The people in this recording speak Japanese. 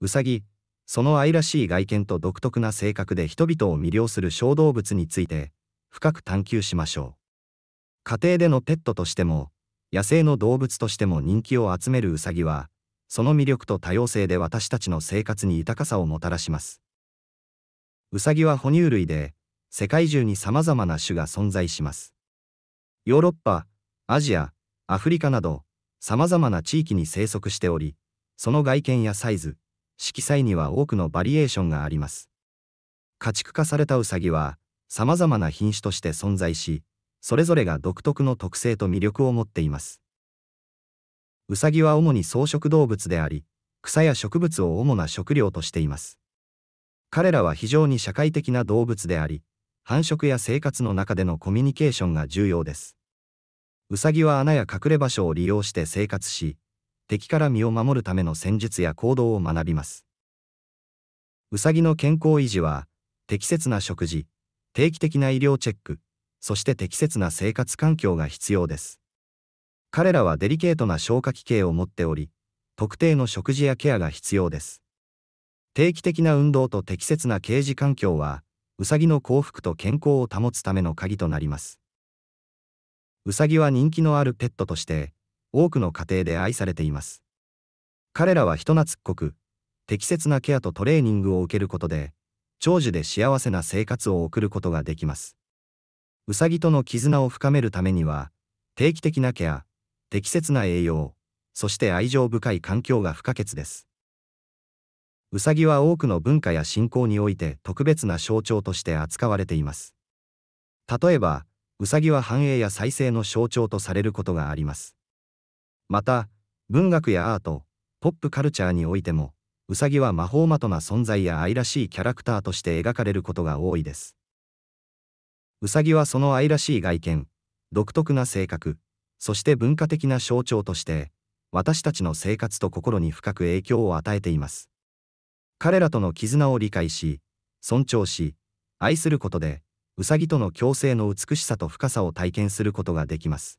ウサギ、その愛らしい外見と独特な性格で人々を魅了する小動物について、深く探求しましょう。家庭でのペットとしても、野生の動物としても人気を集めるウサギは、その魅力と多様性で私たちの生活に豊かさをもたらします。ウサギは哺乳類で、世界中に様々な種が存在します。ヨーロッパ、アジア、アフリカなど、様々な地域に生息しており、その外見やサイズ、色彩には多くのバリエーションがあります。家畜化されたウサギは、様々な品種として存在し、それぞれが独特の特性と魅力を持っています。ウサギは主に草食動物であり、草や植物を主な食料としています。彼らは非常に社会的な動物であり、繁殖や生活の中でのコミュニケーションが重要です。ウサギは穴や隠れ場所を利用して生活し、敵から身を守るための戦術や行動を学びます。うさぎの健康維持は、適切な食事、定期的な医療チェック、そして適切な生活環境が必要です。彼らはデリケートな消化器系を持っており、特定の食事やケアが必要です。定期的な運動と適切なケージ環境は、うさぎの幸福と健康を保つための鍵となります。うさぎは人気のあるペットとして、多くの家庭で愛されています。彼らは人懐っこく、適切なケアとトレーニングを受けることで、長寿で幸せな生活を送ることができます。うさぎとの絆を深めるためには、定期的なケア、適切な栄養、そして愛情深い環境が不可欠です。うさぎは多くの文化や信仰において特別な象徴として扱われています。例えば、うさぎは繁栄や再生の象徴とされることがあります。また文学やアートポップカルチャーにおいてもウサギは魔法的な存在や愛らしいキャラクターとして描かれることが多いですウサギはその愛らしい外見独特な性格そして文化的な象徴として私たちの生活と心に深く影響を与えています彼らとの絆を理解し尊重し愛することでウサギとの共生の美しさと深さを体験することができます